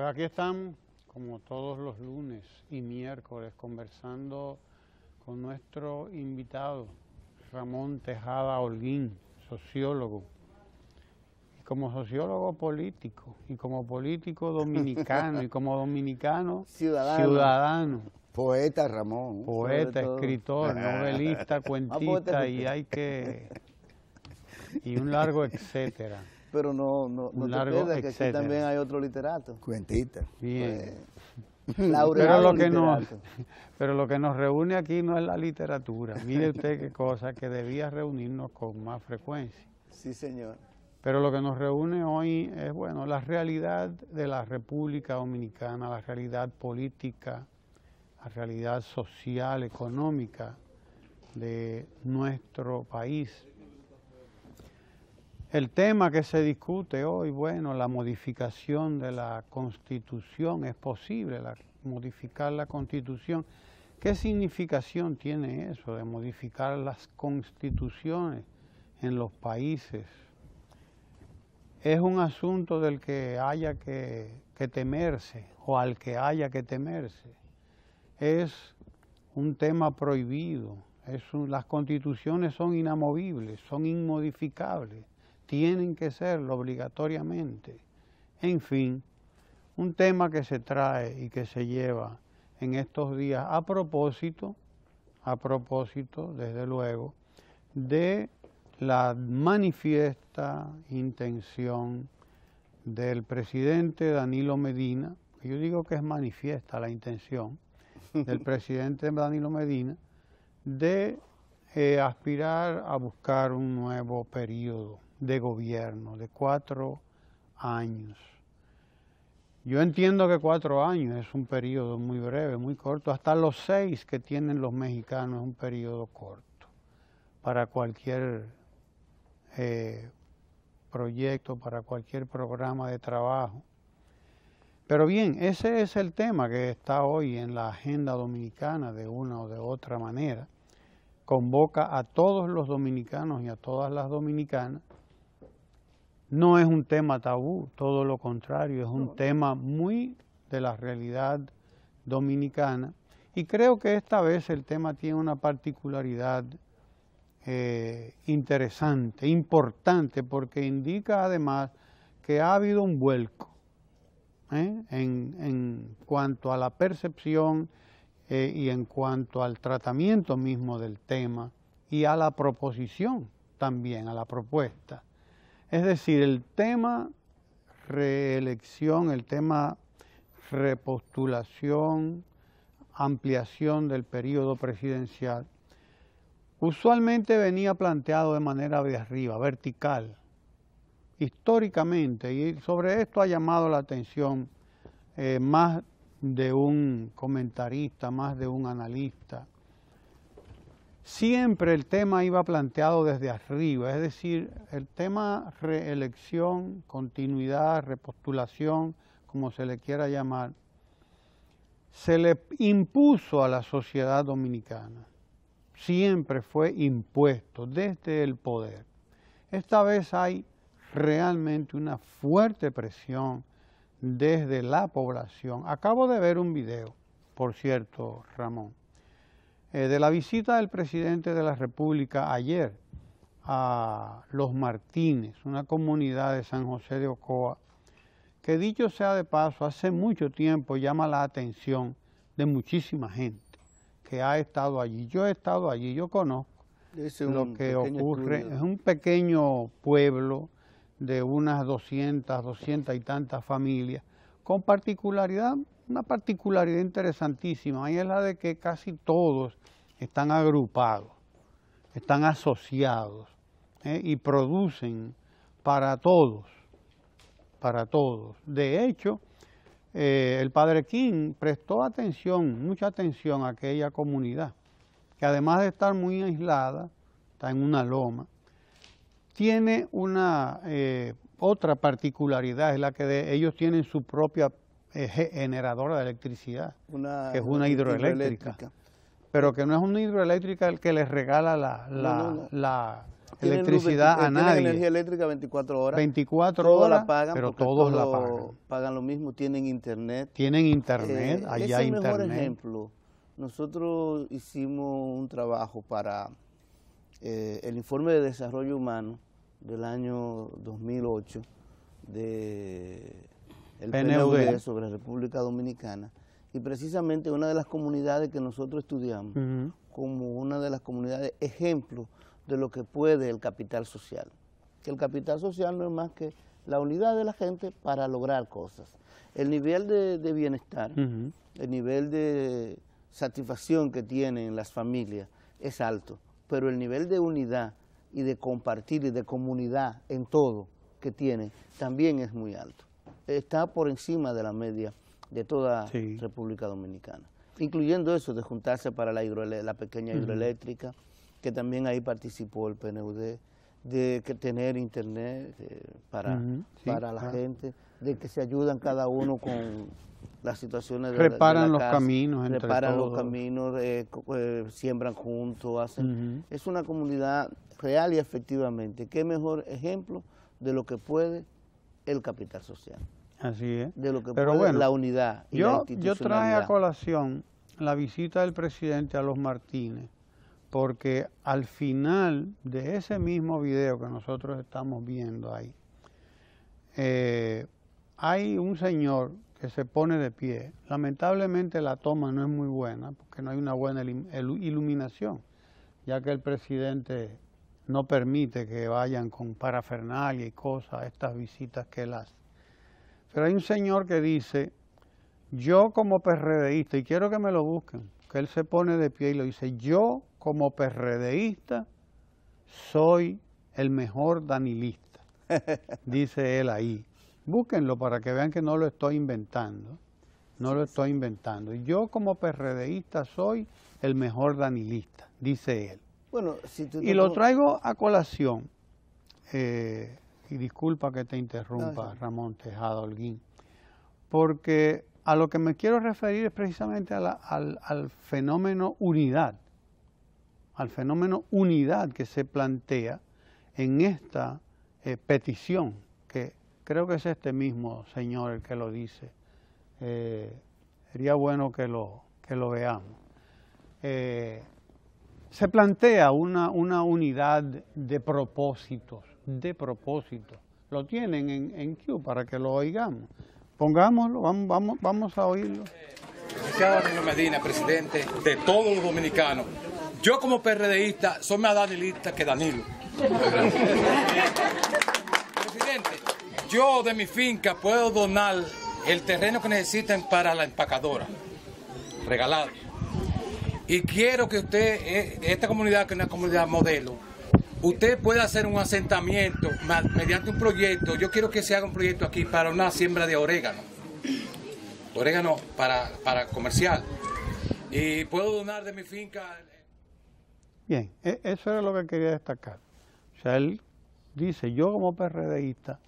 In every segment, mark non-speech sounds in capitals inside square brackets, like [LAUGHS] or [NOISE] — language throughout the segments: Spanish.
Pues aquí estamos, como todos los lunes y miércoles, conversando con nuestro invitado, Ramón Tejada Holguín, sociólogo. Y como sociólogo político, y como político dominicano, y como dominicano [LAUGHS] ciudadano. Poeta Ramón. Poeta, escritor, [LAUGHS] novelista, cuentista, y hay que... y un largo etcétera pero no, no, no te que también hay otro literato. Cuentita. Bien. Pues, [LAUGHS] pero, lo que nos, [LAUGHS] pero lo que nos reúne aquí no es la literatura. Mire usted qué cosa, que debía reunirnos con más frecuencia. Sí, señor. Pero lo que nos reúne hoy es, bueno, la realidad de la República Dominicana, la realidad política, la realidad social, económica de nuestro país, el tema que se discute hoy, bueno, la modificación de la Constitución, ¿es posible la, modificar la Constitución? ¿Qué significación tiene eso de modificar las constituciones en los países? Es un asunto del que haya que, temerse o al que haya que temerse. Es un tema prohibido. Es las constituciones son inamovibles, son inmodificables tienen que serlo obligatoriamente. En fin, un tema que se trae y que se lleva en estos días a propósito, a propósito, desde luego, de la manifiesta intención del presidente Danilo Medina, yo digo que es manifiesta la intención del [LAUGHS] presidente Danilo Medina de eh, aspirar a buscar un nuevo periodo de gobierno, de cuatro años. Yo entiendo que cuatro años es un periodo muy breve, muy corto, hasta los seis que tienen los mexicanos es un periodo corto para cualquier eh, proyecto, para cualquier programa de trabajo. Pero bien, ese es el tema que está hoy en la agenda dominicana de una o de otra manera. Convoca a todos los dominicanos y a todas las dominicanas no es un tema tabú, todo lo contrario, es un tema muy de la realidad dominicana. Y creo que esta vez el tema tiene una particularidad eh, interesante, importante, porque indica además que ha habido un vuelco ¿eh? en, cuanto a la percepción eh, y en cuanto al tratamiento mismo del tema y a la proposición también, a la propuesta. Es decir, el tema reelección, el tema repostulación, ampliación del periodo presidencial, usualmente venía planteado de manera de arriba, vertical, históricamente, y sobre esto ha llamado la atención eh, más de un comentarista, más de un analista. Siempre el tema iba planteado desde arriba, es decir, el tema reelección, continuidad, repostulación, como se le quiera llamar, se le impuso a la sociedad dominicana. Siempre fue impuesto desde el poder. Esta vez hay realmente una fuerte presión desde la población. Acabo de ver un video, por cierto, Ramón, eh, de la visita del presidente de la República ayer a Los Martínez, una comunidad de San José de Ocoa, que dicho sea de paso, hace mucho tiempo llama la atención de muchísima gente que ha estado allí. Yo he estado allí, yo conozco lo que ocurre. Es un pequeño pueblo de unas 200, 200 y tantas familias, con particularidad una particularidad interesantísima es la de que casi todos están agrupados, están asociados ¿eh? y producen para todos, para todos. De hecho, eh, el padre King prestó atención, mucha atención a aquella comunidad, que además de estar muy aislada, está en una loma, tiene una eh, otra particularidad, es la que ellos tienen su propia es generadora de electricidad, una, es una hidroeléctrica, pero que no es una hidroeléctrica el que les regala la, electricidad eh, a nadie. energía eléctrica 24 horas. 24 horas, la pagan pero todos, la pagan. Pagan lo mismo, tienen internet. Tienen internet, eh, allá internet. ejemplo. Nosotros hicimos un trabajo para eh, el informe de desarrollo humano del año 2008 de el PNUD, sobre República Dominicana. Y precisamente una de las comunidades que nosotros estudiamos como una de las comunidades ejemplo de lo que puede el capital social. Que el capital social no es más que la unidad de la gente para lograr cosas. El nivel de, bienestar, el nivel de satisfacción que tienen las familias es alto, pero el nivel de unidad y de compartir y de comunidad en todo que tiene también es muy alto está por encima de la media de toda República Dominicana. Incluyendo eso de juntarse para la, la pequeña hidroeléctrica, que también ahí participó el PNUD, de que tener internet eh, para, para la gente, de que se ayudan cada uno con las situaciones de reparan los caminos entre reparan los caminos eh, eh, siembran juntos hacen es una comunidad real y efectivamente qué mejor ejemplo de lo que puede el capital social. Así es. De lo que Pero bueno, la unidad yo, Yo traje a colación la visita del presidente a los Martínez, porque al final de ese mismo video que nosotros estamos viendo ahí, eh, hay un señor que se pone de pie. Lamentablemente la toma no es muy buena, porque no hay una buena iluminación, ya que el presidente no permite que vayan con parafernalia y cosas, estas visitas que él hace. Pero hay un señor que dice, yo como PRDista, y quiero que me lo busquen, que él se pone de pie y lo dice, yo como perredeísta soy el mejor danilista, [LAUGHS] dice él ahí. Búsquenlo para que vean que no lo estoy inventando, no lo estoy inventando. Yo como PRDista soy el mejor danilista, dice él y lo traigo a colación, eh, y disculpa que te interrumpa, Ramón Tejado Holguín, porque a lo que me quiero referir es precisamente al, fenómeno unidad, al fenómeno unidad que se plantea en esta eh, petición, que creo que es este mismo señor el que lo dice. Eh, sería bueno que lo, que lo veamos se plantea una, una unidad de propósitos, de propósitos. Lo tienen en, en Q para que lo oigamos. Pongámoslo, vamos, vamos, a oírlo. Licenciado Medina, presidente de todos los dominicanos. Yo como PRDista soy más danilista que Danilo. presidente, yo de mi finca puedo donar el terreno que necesiten para la empacadora. Regalado. Y quiero que usted, eh, esta comunidad que es una comunidad modelo, usted pueda hacer un asentamiento mediante un proyecto. Yo quiero que se haga un proyecto aquí para una siembra de orégano. Orégano para, para comercial. Y puedo donar de mi finca. Bien, e, eso era lo que quería destacar. O sea, él dice, yo como PRDista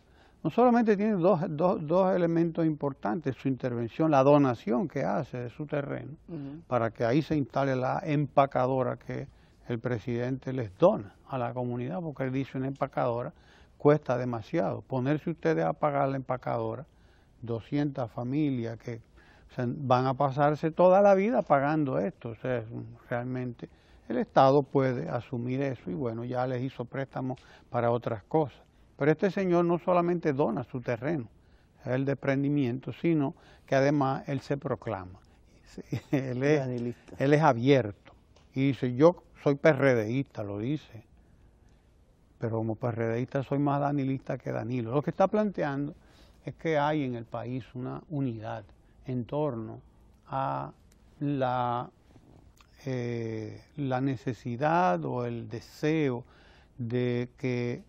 no solamente tiene dos, elementos importantes, su intervención, la donación que hace de su terreno, para que ahí se instale la empacadora que el presidente les dona a la comunidad, porque él dice una empacadora cuesta demasiado. Ponerse ustedes a pagar la empacadora, 200 familias que van a pasarse toda la vida pagando esto, o sea, realmente el Estado puede asumir eso y bueno, ya les hizo préstamos para otras cosas. Pero este señor no solamente dona su terreno, el desprendimiento, sino que además él se proclama. [LAUGHS] Él es, abierto y dice, yo soy perredeísta, lo dice, pero como perredeísta soy más danilista que Danilo. Lo que está planteando es que hay en el país una unidad en torno a la, eh, la necesidad o el deseo de que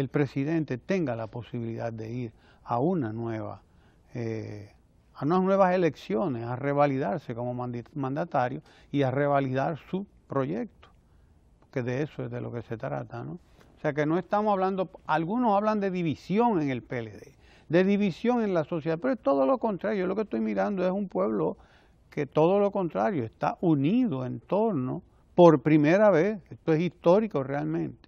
el presidente tenga la posibilidad de ir a una nueva, eh, a unas nuevas elecciones, a revalidarse como mandatario y a revalidar su proyecto, que de eso es de lo que se trata, ¿no? O sea que no estamos hablando, algunos hablan de división en el PLD, de división en la sociedad, pero es todo lo contrario, yo lo que estoy mirando es un pueblo que todo lo contrario, está unido en torno, por primera vez, esto es histórico realmente,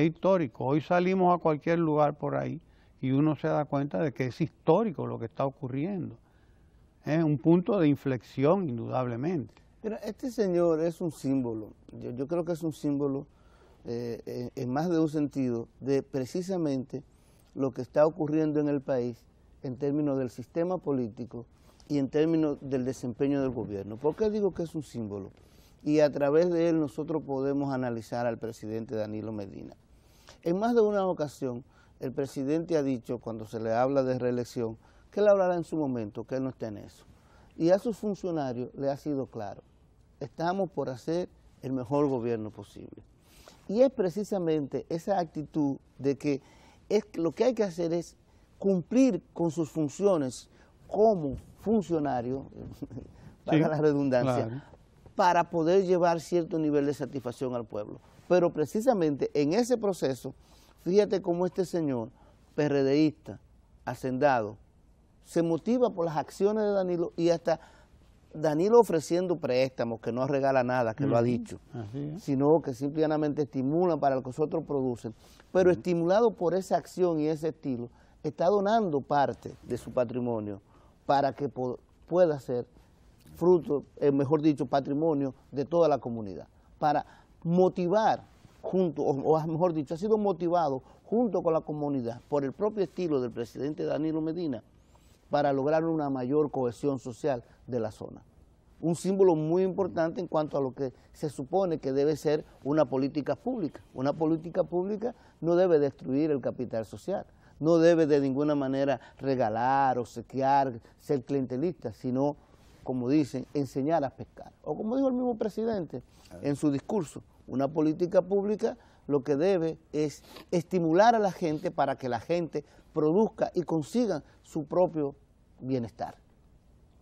es histórico. Hoy salimos a cualquier lugar por ahí y uno se da cuenta de que es histórico lo que está ocurriendo. Es un punto de inflexión, indudablemente. pero este señor es un símbolo, yo, creo que es un símbolo eh, en, en más de un sentido de precisamente lo que está ocurriendo en el país en términos del sistema político y en términos del desempeño del gobierno. ¿Por qué digo que es un símbolo? Y a través de él nosotros podemos analizar al presidente Danilo Medina. En más de una ocasión, el presidente ha dicho, cuando se le habla de reelección, que él hablará en su momento, que él no está en eso. Y a sus funcionarios le ha sido claro, estamos por hacer el mejor gobierno posible. Y es precisamente esa actitud de que es, lo que hay que hacer es cumplir con sus funciones como funcionario, para [LAUGHS] la redundancia, para poder llevar cierto nivel de satisfacción al pueblo. Pero precisamente en ese proceso, fíjate cómo este señor, PRDista, hacendado, se motiva por las acciones de Danilo y hasta Danilo ofreciendo préstamos, que no regala nada, que lo ha dicho, sino que simplemente estimula para lo que nosotros producen, pero estimulado por esa acción y ese estilo, está donando parte de su patrimonio para que pueda ser fruto, eh, mejor dicho, patrimonio de toda la comunidad, para motivar junto, o, mejor dicho, ha sido motivado junto con la comunidad por el propio estilo del presidente Danilo Medina para lograr una mayor cohesión social de la zona. Un símbolo muy importante en cuanto a lo que se supone que debe ser una política pública. Una política pública no debe destruir el capital social, no debe de ninguna manera regalar, o obsequiar, ser clientelista, sino como dicen, enseñar a pescar. O como dijo el mismo presidente ah. en su discurso, una política pública lo que debe es estimular a la gente para que la gente produzca y consiga su propio bienestar.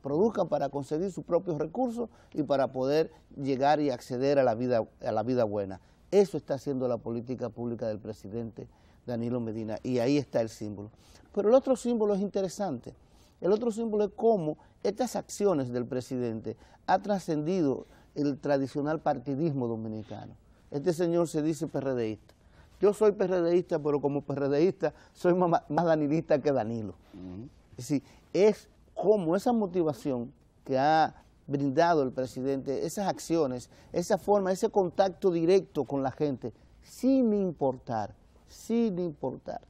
Produzcan para conseguir sus propios recursos y para poder llegar y acceder a la vida, a la vida buena. Eso está haciendo la política pública del presidente Danilo Medina y ahí está el símbolo. Pero el otro símbolo es interesante. El otro símbolo es cómo estas acciones del presidente ha trascendido el tradicional partidismo dominicano. Este señor se dice PRDista. Yo soy PRDista, pero como PRDista soy más, danilista que Danilo. Es decir, es como esa motivación que ha brindado el presidente, esas acciones, esa forma, ese contacto directo con la gente, sin importar, sin importar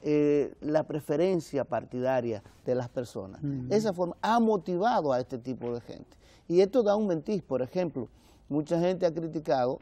eh, la preferencia partidaria de las personas. Esa forma ha motivado a este tipo de gente. Y esto da un mentir, por ejemplo, mucha gente ha criticado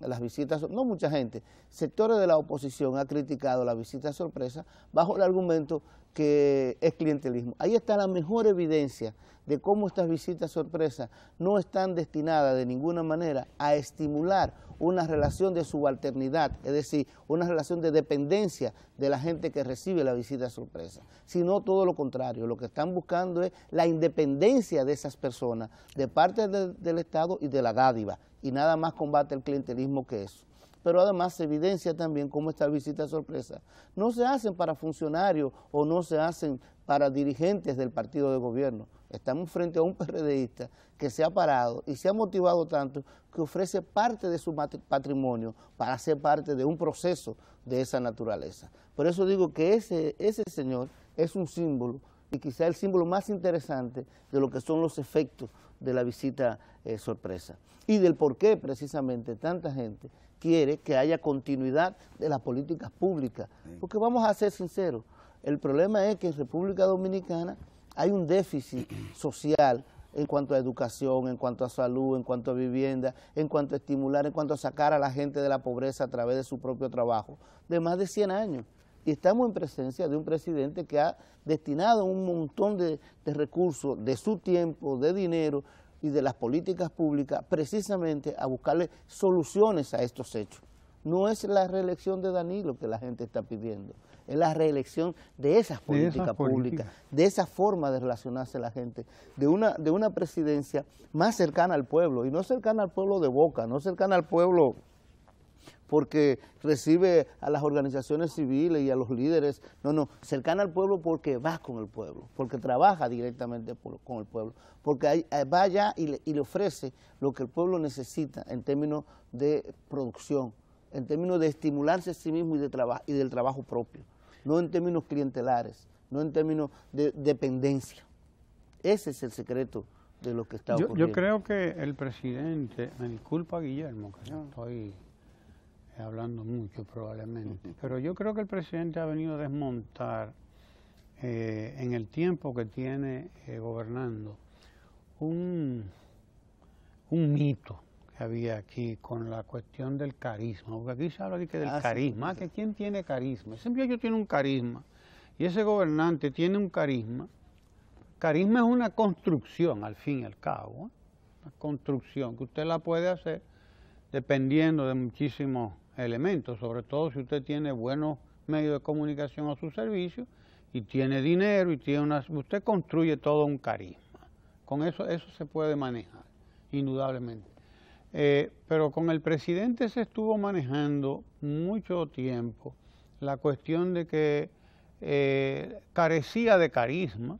las visitas, no mucha gente, sectores de la oposición ha criticado la visita sorpresa bajo el argumento que es clientelismo. Ahí está la mejor evidencia de cómo estas visitas sorpresa no están destinadas de ninguna manera a estimular una relación de subalternidad, es decir, una relación de dependencia de la gente que recibe la visita sorpresa, sino todo lo contrario, lo que están buscando es la independencia de esas personas de parte del Estado y de la dádiva, y nada más combate el clientelismo que eso pero además se evidencia también cómo esta Visita sorpresa no se hacen para funcionarios o no se hacen para dirigentes del partido de gobierno. Estamos frente a un PRDista que se ha parado y se ha motivado tanto que ofrece parte de su patrimonio para ser parte de un proceso de esa naturaleza. Por eso digo que ese, señor es un símbolo y quizá el símbolo más interesante de lo que son los efectos de la visita eh, sorpresa y del por qué precisamente tanta gente quiere que haya continuidad de las políticas públicas. Porque vamos a ser sinceros, el problema es que en República Dominicana hay un déficit [CLEARS THROAT] social en cuanto a educación, en cuanto a salud, en cuanto a vivienda, en cuanto a estimular, en cuanto a sacar a la gente de la pobreza a través de su propio trabajo, de más de 100 años. Y estamos en presencia de un presidente que ha destinado un montón de recursos, de su tiempo, de dinero, y de las políticas públicas precisamente a buscarle soluciones a estos hechos. No es la reelección de Danilo que la gente está pidiendo, es la reelección de esas políticas públicas, de esa forma de relacionarse la gente, de una, de una presidencia más cercana al pueblo, y no cercana al pueblo de Boca, no cercana al pueblo porque recibe a las organizaciones civiles y a los líderes, no, no, cercana al pueblo porque va con el pueblo, porque trabaja directamente con el pueblo, porque eh, va allá y le, ofrece lo que el pueblo necesita en términos de producción, en términos de estimularse a sí mismo y, de y del trabajo propio, no en términos clientelares, no en términos de dependencia. Ese es el secreto de lo que está ocurriendo. Yo, creo que el presidente, me disculpa Guillermo, que no. estoy hablando mucho probablemente, pero yo creo que el presidente ha venido a desmontar eh, en el tiempo que tiene eh, gobernando un, mito que había aquí con la cuestión del carisma, porque aquí se habla de que del ah, carisma, ah, que quién tiene carisma, siempre yo tiene un carisma, y ese gobernante tiene un carisma, carisma es una construcción al fin y al cabo, ¿eh? una construcción que usted la puede hacer dependiendo de muchísimos elementos, sobre todo si usted tiene buenos medios de comunicación a su servicio y tiene dinero y tiene usted construye todo un carisma. Con eso, eso se puede manejar, indudablemente. Eh, pero con el presidente se estuvo manejando mucho tiempo la cuestión de que eh, carecía de carisma,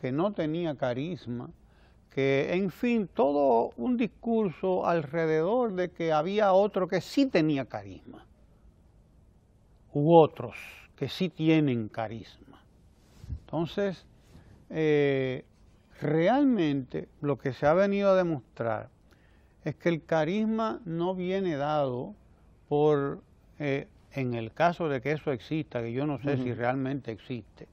que no tenía carisma, que, en fin, todo un discurso alrededor de que había otro que sí tenía carisma, u otros que sí tienen carisma. Entonces, eh, realmente lo que se ha venido a demostrar es que el carisma no viene dado por, eh, en el caso de que eso exista, que yo no sé si realmente existe,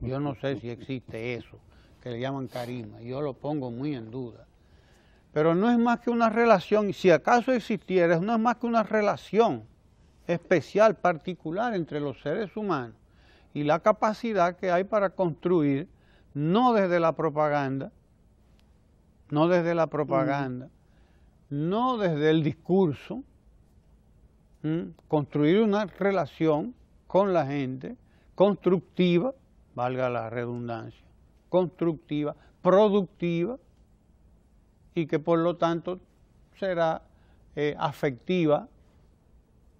yo no sé si existe eso, que le llaman carisma. Yo lo pongo muy en duda. Pero no es más que una relación, y si acaso existiera, no es más que una relación especial, particular entre los seres humanos y la capacidad que hay para construir, no desde la propaganda, no desde la propaganda, mm. no desde el discurso, construir una relación con la gente constructiva, valga la redundancia, constructiva, productiva y que por lo tanto será eh, afectiva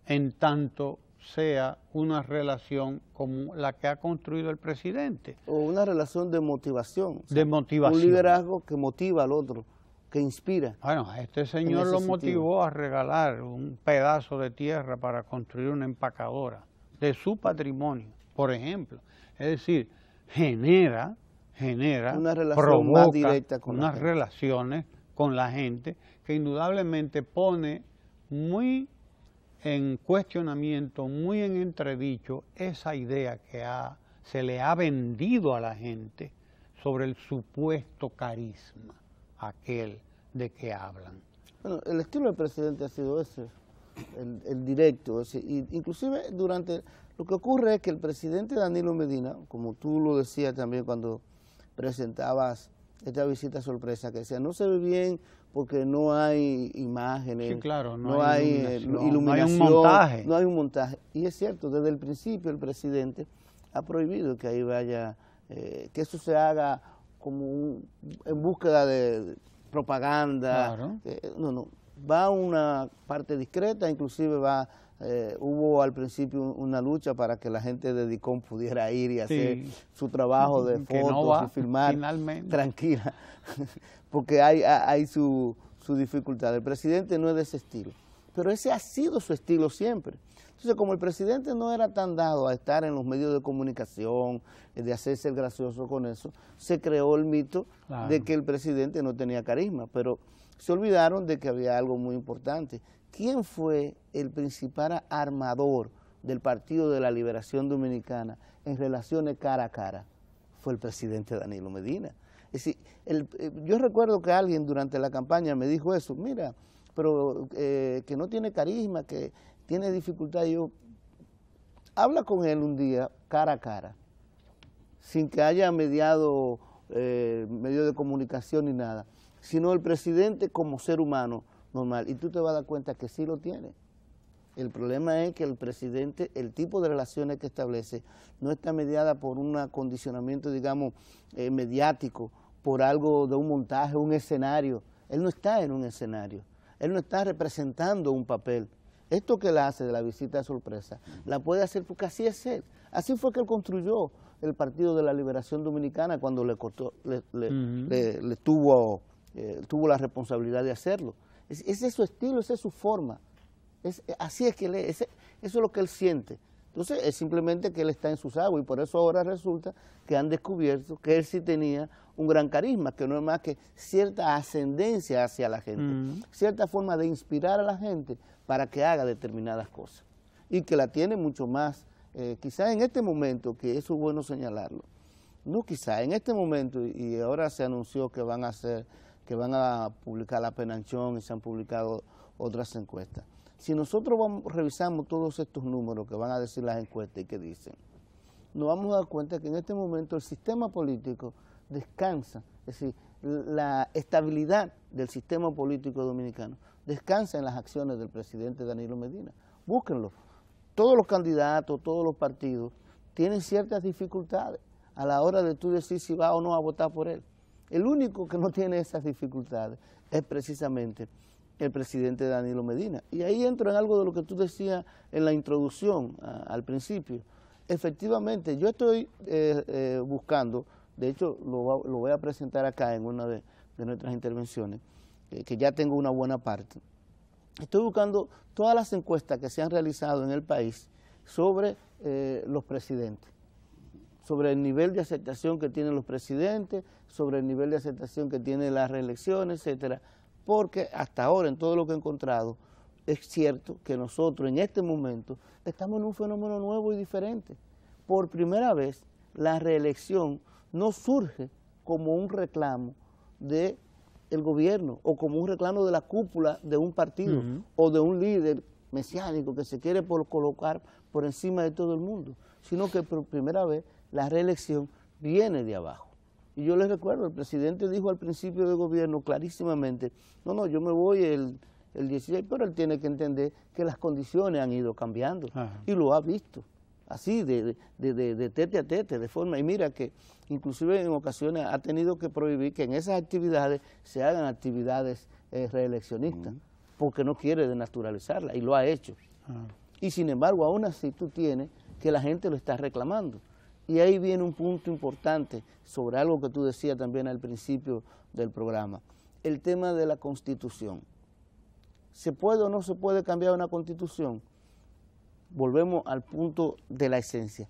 en tanto sea una relación como la que ha construido el presidente. O una relación de motivación. de motivación. Un liderazgo que motiva al otro, que inspira. Bueno, este señor lo motivó a regalar un pedazo de tierra para construir una empacadora de su patrimonio, por ejemplo. Es decir, genera genera, una relación más directa con unas relaciones con la gente que indudablemente pone muy en cuestionamiento, muy en entredicho esa idea que se le ha vendido a la gente sobre el supuesto carisma, aquel de que hablan. Bueno, el estilo del presidente ha sido ese, el, directo. inclusive durante... Lo que ocurre es que el presidente Danilo Medina, como tú lo decías también cuando presentabas esta visita sorpresa que decía, no se ve bien porque no hay imágenes, no, hay, eh, iluminación, no, hay un montaje. Y es cierto, desde el principio el presidente ha prohibido que ahí vaya, eh, que eso se haga como en búsqueda de propaganda. Claro. Eh, no, no, va una parte discreta, inclusive va eh, hubo al principio una lucha para que la gente de DICOM pudiera ir y hacer su trabajo de [LAUGHS] fotos filmar tranquila, [LAUGHS] porque hay, su, dificultad. El presidente no es de ese estilo, pero ese ha sido su estilo siempre. Entonces, como el presidente no era tan dado a estar en los medios de comunicación, de hacerse el gracioso con eso, se creó el mito de que el presidente no tenía carisma, pero se olvidaron de que había algo muy importante, quién fue el principal armador del Partido de la Liberación Dominicana en relaciones cara a cara. Fue el presidente Danilo Medina. Es decir, eh, yo recuerdo que alguien durante la campaña me dijo eso, mira, pero eh, que no tiene carisma, que tiene dificultad. yo, habla con él un día cara a cara, sin que haya mediado eh, medio de comunicación ni nada, sino el presidente como ser humano normal y tú te vas a dar cuenta que sí lo tiene. El problema es que el presidente, el tipo de relaciones que establece, no está mediada por un acondicionamiento, digamos, eh, mediático, por algo de un montaje, un escenario. Él no está en un escenario, él no está representando un papel. Esto que él hace de la visita de sorpresa, la puede hacer porque así es él. Así fue que él construyó el Partido de la Liberación Dominicana cuando le, cortó, le, tuvo, eh, tuvo la responsabilidad de hacerlo. Ese es su estilo, esa es su forma. Eh, así es que él es, eso es lo que él siente. Entonces, es simplemente que él está en sus aguas y por eso ahora resulta que han descubierto que él sí tenía un gran carisma, que no es más que cierta ascendencia hacia la gente, mm. cierta forma de inspirar a la gente para que haga determinadas cosas. Y que la tiene mucho más, eh, quizás en este momento, que eso es bueno señalarlo, no quizás en este momento, y ahora se anunció que van a hacer que van a publicar la penanchón y se han publicado otras encuestas. Si nosotros vamos, revisamos todos estos números que van a decir las encuestas y que dicen, nos vamos a dar cuenta que en este momento el sistema político descansa, es decir, la estabilidad del sistema político dominicano descansa en las acciones del presidente Danilo Medina. Búsquenlo. Todos los candidatos, todos los partidos tienen ciertas dificultades a la hora de tú decir si va o no a votar por él. El único que no tiene esas dificultades es precisamente el presidente Danilo Medina. Y ahí entro en algo de lo que tú decías en la introducción al principio. Efectivamente, yo estoy eh, eh, buscando, de hecho lo, voy a presentar acá en una de, nuestras intervenciones, eh, que ya tengo una buena parte. Estoy buscando todas las encuestas que se han realizado en el país sobre los presidentes sobre el nivel de aceptación que tienen los presidentes, sobre el nivel de aceptación que tienen las reelecciones, etcétera, porque hasta ahora en todo lo que he encontrado es cierto que nosotros en este momento estamos en un fenómeno nuevo y diferente. Por primera vez la reelección no surge como un reclamo de el gobierno o como un reclamo de la cúpula de un partido o de un líder mesiánico que se quiere por colocar por encima de todo el mundo, sino que por primera vez la reelección viene de abajo. Y yo les recuerdo, el presidente dijo al principio del gobierno clarísimamente, no, no, yo me voy el, el 16, pero él tiene que entender que las condiciones han ido cambiando y lo ha visto, así, de, de, tete a tete, de forma. Y mira que inclusive en ocasiones ha tenido que prohibir que en esas actividades se hagan actividades eh, reeleccionistas, porque no quiere denaturalizarla y lo ha hecho. Y sin embargo, aún así tú tienes que la gente lo está reclamando. Y ahí viene un punto importante sobre algo que tú decías también al principio del programa, el tema de la constitución. ¿Se puede o no se puede cambiar una constitución? Volvemos al punto de la esencia.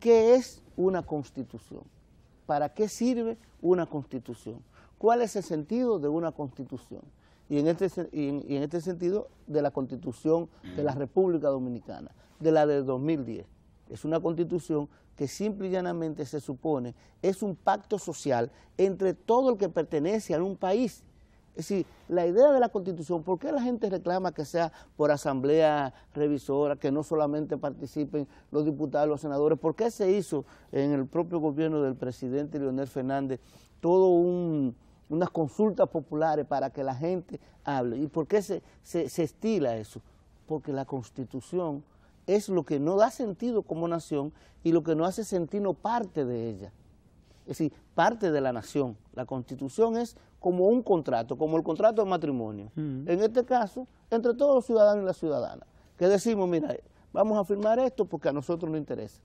¿Qué es una constitución? ¿Para qué sirve una constitución? ¿Cuál es el sentido de una constitución? Y en, este, y en este, sentido de la constitución de la República Dominicana, de la de 2010. Es una constitución que simple y llanamente se supone es un pacto social entre todo el que pertenece a un país. Es decir, la idea de la Constitución, ¿por qué la gente reclama que sea por asamblea revisora, que no solamente participen los diputados, los senadores? ¿Por qué se hizo en el propio gobierno del presidente Leonel Fernández todo unas consultas populares para que la gente hable? ¿Y por qué se estila eso? Porque la Constitución es lo que no da sentido como nación y lo que no hace sentido parte de ella. Es decir, parte de la nación. La constitución es como un contrato, como el contrato de matrimonio. Mm. En este caso, entre todos los ciudadanos y las ciudadanas, que decimos, mira, vamos a firmar esto porque a nosotros nos interesa.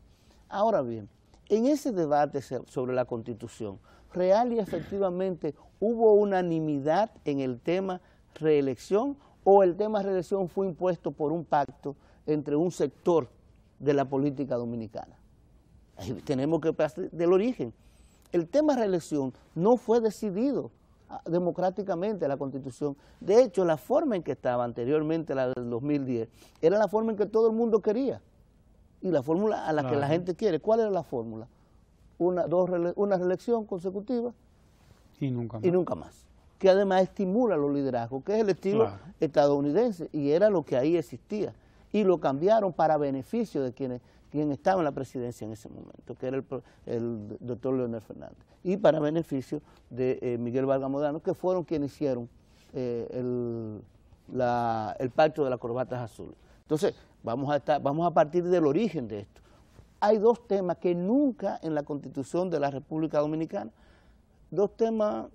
Ahora bien, en ese debate sobre la constitución, real y efectivamente hubo unanimidad en el tema reelección o el tema reelección fue impuesto por un pacto entre un sector de la política dominicana. tenemos que pasar del origen. El tema reelección no fue decidido ah, democráticamente la constitución. De hecho, la forma en que estaba anteriormente, la del 2010, era la forma en que todo el mundo quería. Y la fórmula a la que la gente quiere. ¿Cuál era la fórmula? Una, dos, una reelección consecutiva y nunca más. Y nunca más. Que además estimula los liderazgos, que es el estilo estadounidense. Y era lo que ahí existía y lo cambiaron para beneficio de quienes quien estaba en la presidencia en ese momento, que era el, doctor Leonel Fernández, y para beneficio de eh, Miguel Vargas Modano, que fueron quienes hicieron eh, el, pacto de las corbatas azules. Entonces, vamos a, estar, vamos a partir del origen de esto. Hay dos temas que nunca en la Constitución de la República Dominicana, dos temas,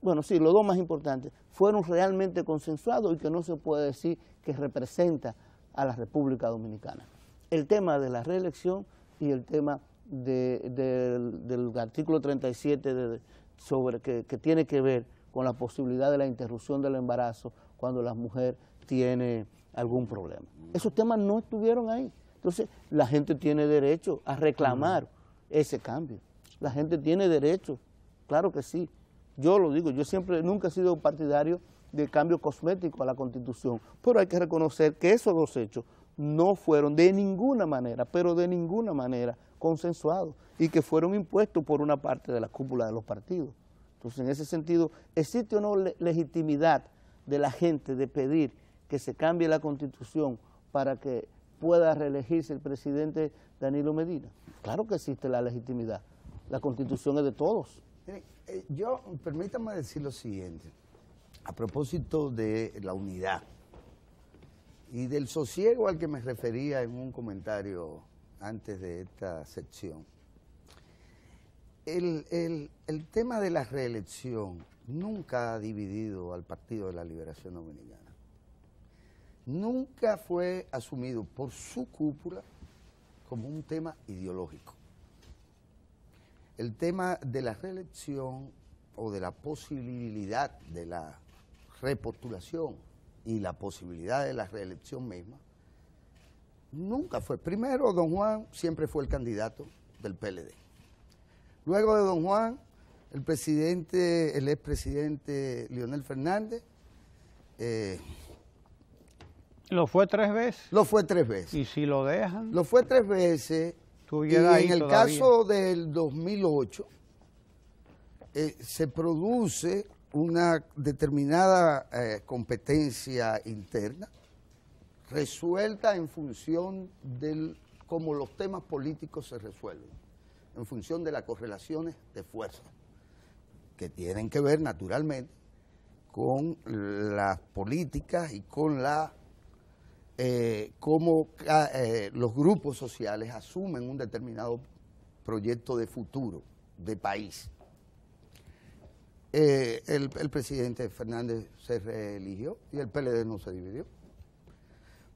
bueno, sí, los dos más importantes, fueron realmente consensuados y que no se puede decir que representa a la República Dominicana. El tema de la reelección y el tema del, artículo 37 sobre que, que, tiene que ver con la posibilidad de la interrupción del embarazo cuando la mujer tiene algún problema. Esos temas no estuvieron ahí. Entonces, la gente tiene derecho a reclamar ese cambio. La gente tiene derecho, claro que sí. Yo lo digo, yo siempre, nunca he sido partidario de cambio cosmético a la Constitución, pero hay que reconocer que esos dos hechos no fueron de ninguna manera, pero de ninguna manera consensuados y que fueron impuestos por una parte de la cúpula de los partidos. Entonces, en ese sentido, ¿existe o no legitimidad de la gente de pedir que se cambie la Constitución para que pueda reelegirse el presidente Danilo Medina? Claro que existe la legitimidad. La Constitución es de todos. Eh, yo, permítame decir lo siguiente a propósito de la unidad y del sosiego al que me refería en un comentario antes de esta sección, el, el tema de la reelección nunca ha dividido al Partido de la Liberación Dominicana. Nunca fue asumido por su cúpula como un tema ideológico. El tema de la reelección o de la posibilidad de la repostulación y la posibilidad de la reelección misma, nunca fue. Primero, don Juan siempre fue el candidato del PLD. Luego de don Juan, el presidente, el expresidente Leonel Fernández. Eh, ¿Lo fue tres veces? Lo fue tres veces. ¿Y si lo dejan? Lo fue tres veces. Y en el caso del 2008, eh, se produce una determinada eh, competencia interna resuelta en función de cómo los temas políticos se resuelven, en función de las correlaciones de fuerza que tienen que ver naturalmente con las políticas y con la eh, cómo eh, los grupos sociales asumen un determinado proyecto de futuro de país. Eh, el, presidente Fernández se reeligió y el PLD no se dividió.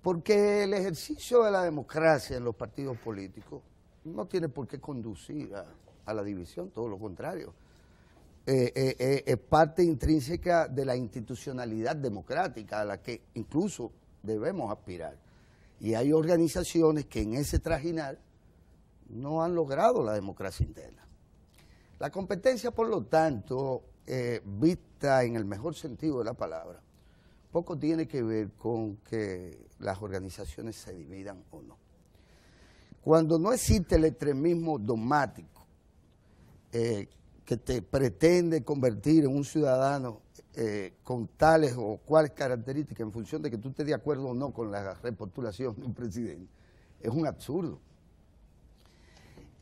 Porque el ejercicio de la democracia en los partidos políticos no tiene por qué conducir a, la división, todo lo contrario. Eh, eh, es parte intrínseca de la institucionalidad democrática a la que incluso debemos aspirar. Y hay organizaciones que en ese trajinar no han logrado la democracia interna. La competencia, por lo tanto, eh, vista en el mejor sentido de la palabra, poco tiene que ver con que las organizaciones se dividan o no. Cuando no existe el extremismo dogmático eh, que te pretende convertir en un ciudadano eh, con tales o cuales características en función de que tú estés de acuerdo o no con la repostulación de un presidente, es un absurdo.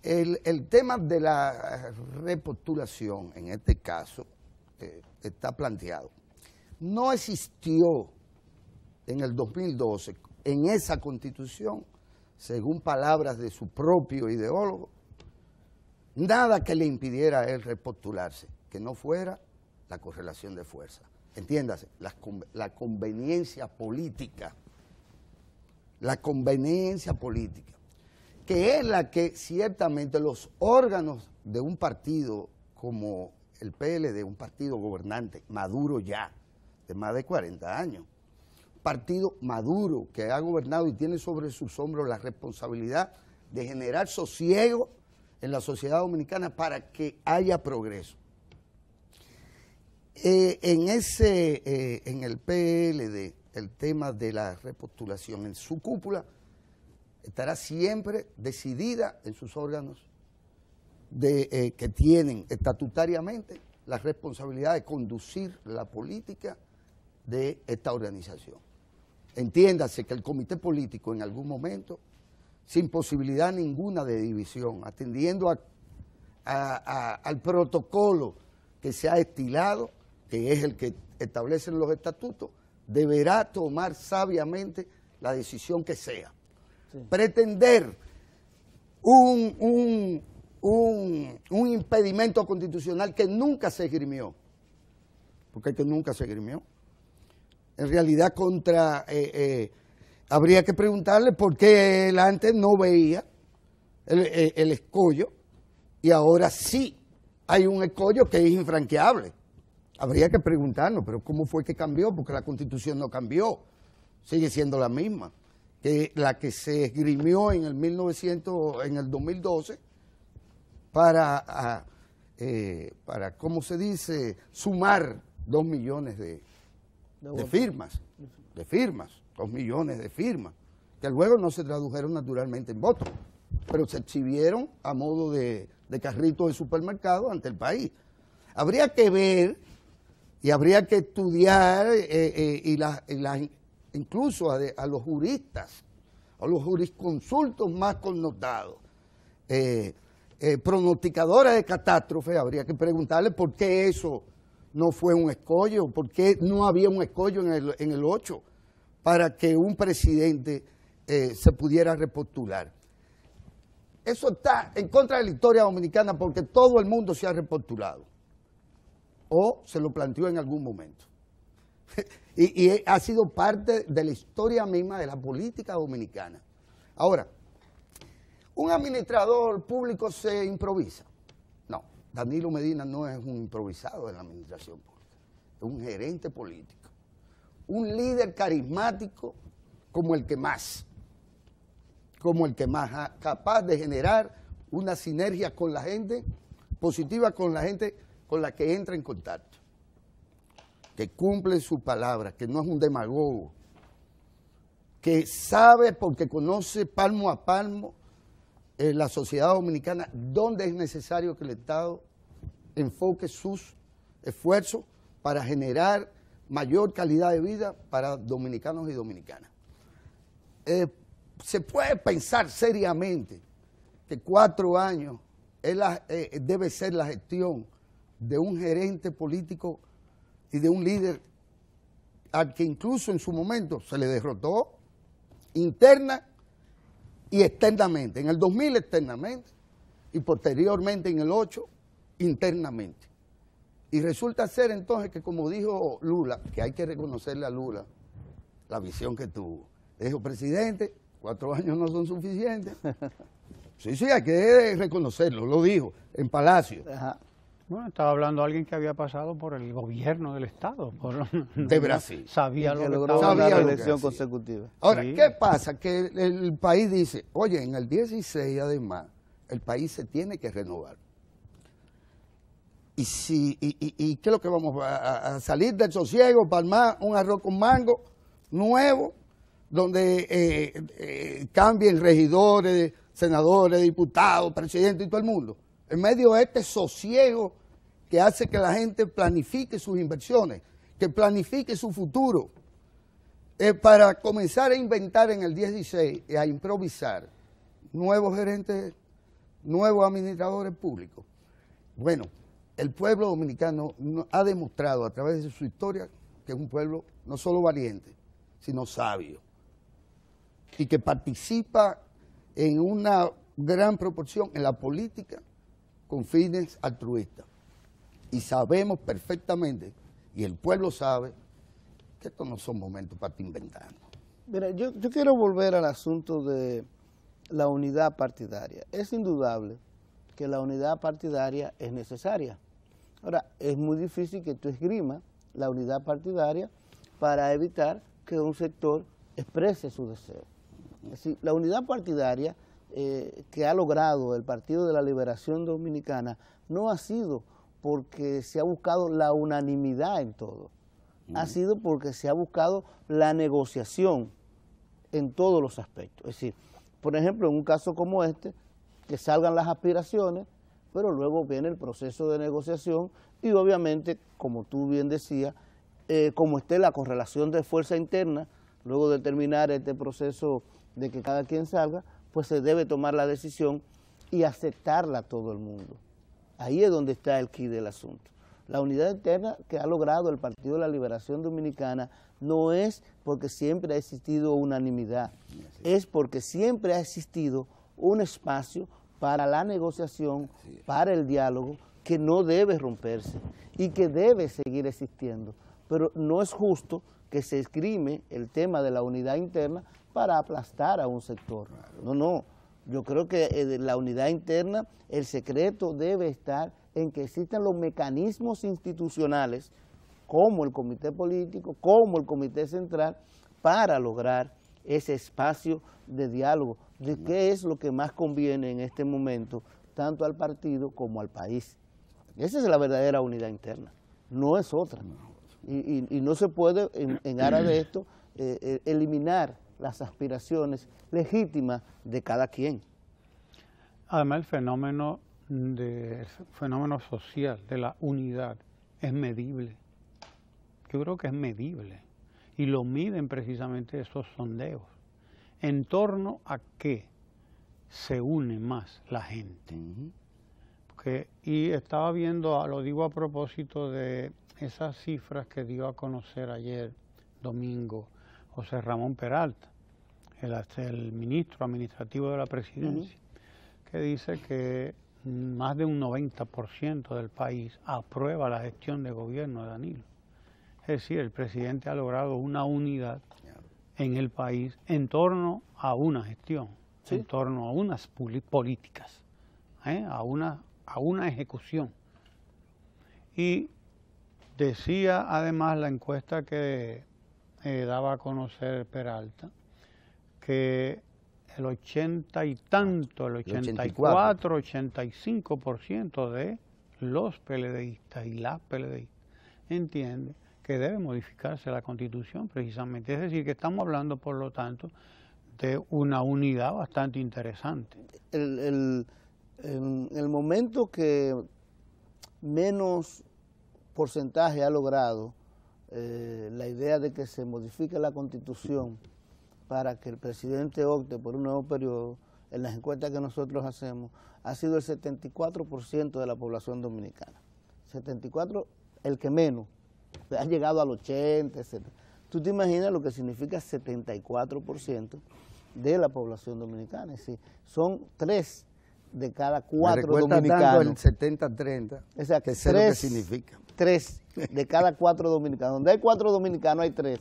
El, tema de la repostulación, en este caso, eh, está planteado. No existió en el 2012, en esa constitución, según palabras de su propio ideólogo, nada que le impidiera a él repostularse, que no fuera la correlación de fuerza. Entiéndase, la conveniencia política, la conveniencia política que es la que ciertamente los órganos de un partido como el PLD, un partido gobernante, maduro ya, de más de 40 años, partido maduro que ha gobernado y tiene sobre sus hombros la responsabilidad de generar sosiego en la sociedad dominicana para que haya progreso. Eh, en, ese, eh, en el PLD, el tema de la repostulación en su cúpula, estará siempre decidida en sus órganos eh, que tienen estatutariamente la responsabilidad de conducir la política de esta organización. Entiéndase que el comité político en algún momento, sin posibilidad ninguna de división, atendiendo al protocolo que se ha estilado, que es el que establecen los estatutos, deberá tomar sabiamente la decisión que sea pretender un, un, impedimento constitucional que nunca se esgrimió, porque que nunca se esgrimió. En realidad, contra eh, eh, habría que preguntarle por qué él antes no veía el, eh, el escollo y ahora sí hay un escollo que es infranqueable. Habría que preguntarnos, pero ¿cómo fue que cambió? Porque la constitución no cambió, sigue siendo la misma que la que se esgrimió en el, 1900, en el 2012 para, ah, eh, para, ¿cómo se dice?, sumar dos millones de, firmas, de firmas, dos millones de firmas, que luego no se tradujeron naturalmente en votos, pero se exhibieron a modo de, de carritos de supermercado ante el país. Habría que ver y habría que estudiar eh, eh, y, las incluso a, los juristas, a los jurisconsultos más connotados, eh, eh de catástrofes, habría que preguntarle por qué eso no fue un escollo, por qué no había un escollo en el, 8 para que un presidente eh, se pudiera repostular. Eso está en contra de la historia dominicana porque todo el mundo se ha repostulado o se lo planteó en algún momento. [LAUGHS] Y, ha sido parte de la historia misma de la política dominicana. Ahora, ¿un administrador público se improvisa? No, Danilo Medina no es un improvisado de la administración pública, es un gerente político, un líder carismático como el que más, como el que más, capaz de generar una sinergia con la gente, positiva con la gente con la que entra en contacto que cumple su palabra, que no es un demagogo, que sabe porque conoce palmo a palmo la sociedad dominicana dónde es necesario que el Estado enfoque sus esfuerzos para generar mayor calidad de vida para dominicanos y dominicanas. Eh, se puede pensar seriamente que cuatro años eh, debe ser la gestión de un gerente político y de un líder al que incluso en su momento se le derrotó interna y externamente. En el 2000 externamente y posteriormente en el 8 internamente. Y resulta ser entonces que como dijo Lula, que hay que reconocerle a Lula la visión que tuvo. Dijo, presidente, cuatro años no son suficientes. [LAUGHS] sí, sí, hay que reconocerlo, lo dijo en Palacio. Ajá. Bueno, estaba hablando alguien que había pasado por el gobierno del Estado. Por, de Brasil. sabía lo que logró elección consecutiva. Ahora, ¿qué pasa? Que el, país dice, oye, en el 16 además, el país se tiene que renovar. Y, si, y, qué es lo que vamos a, salir del sosiego, palmar un arroz con mango nuevo, donde eh, eh, cambien regidores, senadores, diputados, presidentes y todo el mundo. En medio de este sosiego que hace que la gente planifique sus inversiones, que planifique su futuro, para comenzar a inventar en el 16 y a improvisar nuevos gerentes, nuevos administradores públicos. Bueno, el pueblo dominicano ha demostrado a través de su historia que es un pueblo no solo valiente, sino sabio, y que participa en una gran proporción en la política con fines altruistas. Y sabemos perfectamente, y el pueblo sabe, que estos no son momentos para inventar. inventarnos. Mira, yo, quiero volver al asunto de la unidad partidaria. Es indudable que la unidad partidaria es necesaria. Ahora, es muy difícil que tú esgrimas la unidad partidaria para evitar que un sector exprese su deseo. Es decir, la unidad partidaria eh, que ha logrado el Partido de la Liberación Dominicana no ha sido porque se ha buscado la unanimidad en todo. Ha sido porque se ha buscado la negociación en todos los aspectos. Es decir, por ejemplo, en un caso como este, que salgan las aspiraciones, pero luego viene el proceso de negociación y obviamente, como tú bien decías, eh, como esté la correlación de fuerza interna, luego de terminar este proceso de que cada quien salga, pues se debe tomar la decisión y aceptarla todo el mundo. Ahí es donde está el quid del asunto. La unidad interna que ha logrado el Partido de la Liberación Dominicana no es porque siempre ha existido unanimidad, es porque siempre ha existido un espacio para la negociación, para el diálogo, que no debe romperse y que debe seguir existiendo. Pero no es justo que se escrime el tema de la unidad interna para aplastar a un sector. No, no, yo creo que eh, la unidad interna, el secreto debe estar en que existan los mecanismos institucionales, como el comité político, como el comité central, para lograr ese espacio de diálogo, de qué es lo que más conviene en este momento, tanto al partido como al país. Esa es la verdadera unidad interna, no es otra. Y, no se puede, en, en aras de esto, eh, eh, eliminar las aspiraciones legítimas de cada quien. Además, el fenómeno, de, fenómeno social de la unidad es medible. Yo creo que es medible. Y lo miden precisamente esos sondeos. ¿En torno a qué se une más la gente? y estaba viendo, ah, lo digo a propósito de esas cifras que dio a conocer ayer, domingo, José Ramón Peralta, el, ministro administrativo de la presidencia, que dice que más de un 90% del país aprueba la gestión de gobierno de Danilo. Es decir, el presidente ha logrado una unidad en el país en torno a una gestión, en torno a unas políticas, ¿eh? a una ejecución. Y decía además la encuesta que eh, daba a conocer Peralta, que el 80 y tanto, el 84, 85% de los peledeístas y las peledeístas entiende que debe modificarse la constitución precisamente. Es decir, que estamos hablando, por lo tanto, de una unidad bastante interesante. el, el momento que menos porcentaje ha logrado eh, la idea de que se modifique la constitución para que el presidente opte por un nuevo periodo, en las encuestas que nosotros hacemos, ha sido el 74% de la población dominicana. 74, el que menos, ha llegado al 80, etc. Tú te imaginas lo que significa 74% de la población dominicana. Es decir, son tres de cada cuatro dominicanos. el 70-30, que sé lo que significa. Tres [LAUGHS] de cada cuatro dominicanos. Donde hay cuatro dominicanos hay tres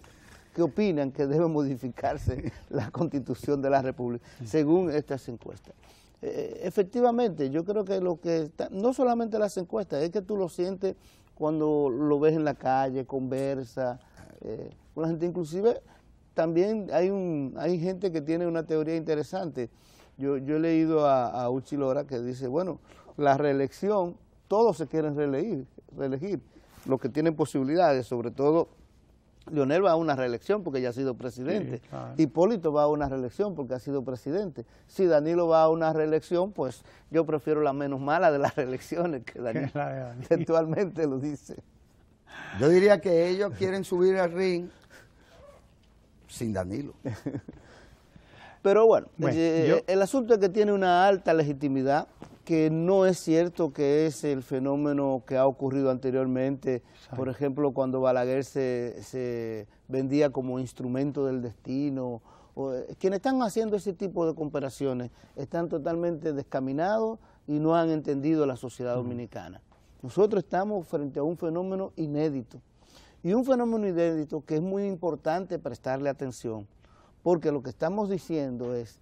que opinan que debe modificarse [LAUGHS] la constitución de la República, según estas encuestas. Eh, efectivamente, yo creo que lo que no solamente las encuestas, es que tú lo sientes cuando lo ves en la calle, conversa eh, con la gente, inclusive también hay, un, hay gente que tiene una teoría interesante, yo, he leído a, a Uchi que dice, bueno, la reelección, todos se quieren reelegir, reelegir, los que tienen posibilidades, sobre todo Leonel va a una reelección porque ya ha sido presidente. Hipólito va a una reelección porque ha sido presidente. Si Danilo va a una reelección, pues yo prefiero la menos mala de las [LAUGHS] reelecciones que Danilo actualmente lo dice. Yo diría que ellos quieren subir al ring sin Danilo. [LAUGHS] Pero bueno, eh, el asunto es que tiene una alta legitimidad, que no es cierto que es el fenómeno que ha ocurrido anteriormente. Por ejemplo, cuando Balaguer se, vendía como instrumento del destino. Eh, quienes están haciendo ese tipo de comparaciones están totalmente descaminados y no han entendido la sociedad dominicana. Nosotros estamos frente a un fenómeno inédito. Y un fenómeno inédito que es muy importante prestarle atención porque lo que estamos diciendo es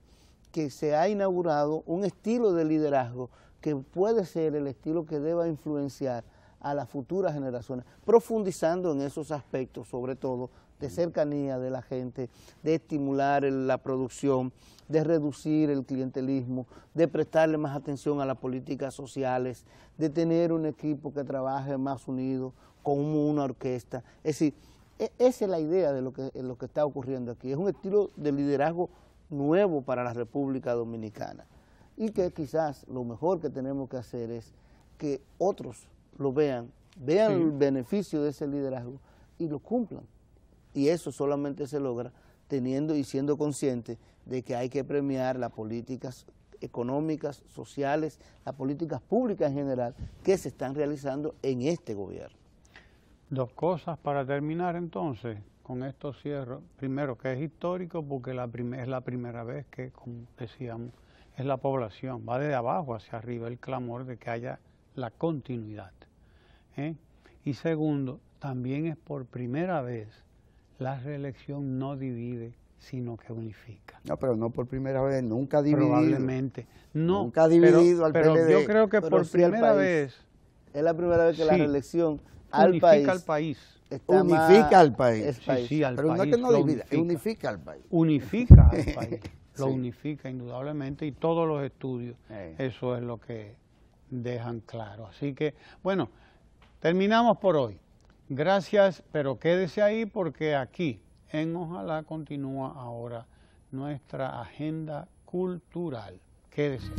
que se ha inaugurado un estilo de liderazgo que puede ser el estilo que deba influenciar a las futuras generaciones, profundizando en esos aspectos, sobre todo de cercanía de la gente, de estimular la producción, de reducir el clientelismo, de prestarle más atención a las políticas sociales, de tener un equipo que trabaje más unido como una orquesta. Es decir, e, esa es la idea de lo que, está ocurriendo aquí. Es un estilo de liderazgo nuevo para la República Dominicana y que quizás lo mejor que tenemos que hacer es que otros lo vean, vean el beneficio de ese liderazgo y lo cumplan. Y eso solamente se logra teniendo y siendo consciente de que hay que premiar las políticas económicas, sociales, las políticas públicas en general que se están realizando en este gobierno. Dos cosas para terminar entonces, con esto cierro. Primero, que es histórico porque es la primera vez que, como decíamos, es la población, va desde abajo hacia arriba el clamor de que haya la continuidad. ¿eh? Y segundo, también es por primera vez la reelección no divide, sino que unifica. No, pero no por primera vez, nunca dividido. Probablemente. Nunca ha dividido al Pero yo creo que por primera vez... Es la primera vez que la reelección unifica al país. unifica al país. Sí, Pero no que no divida, unifica. al país. lo unifica indudablemente y todos los estudios. Eh. Eso es lo que dejan claro. Así que, bueno, terminamos por hoy. Gracias, pero quédese ahí porque aquí en Ojalá continúa ahora nuestra agenda cultural. Quédese.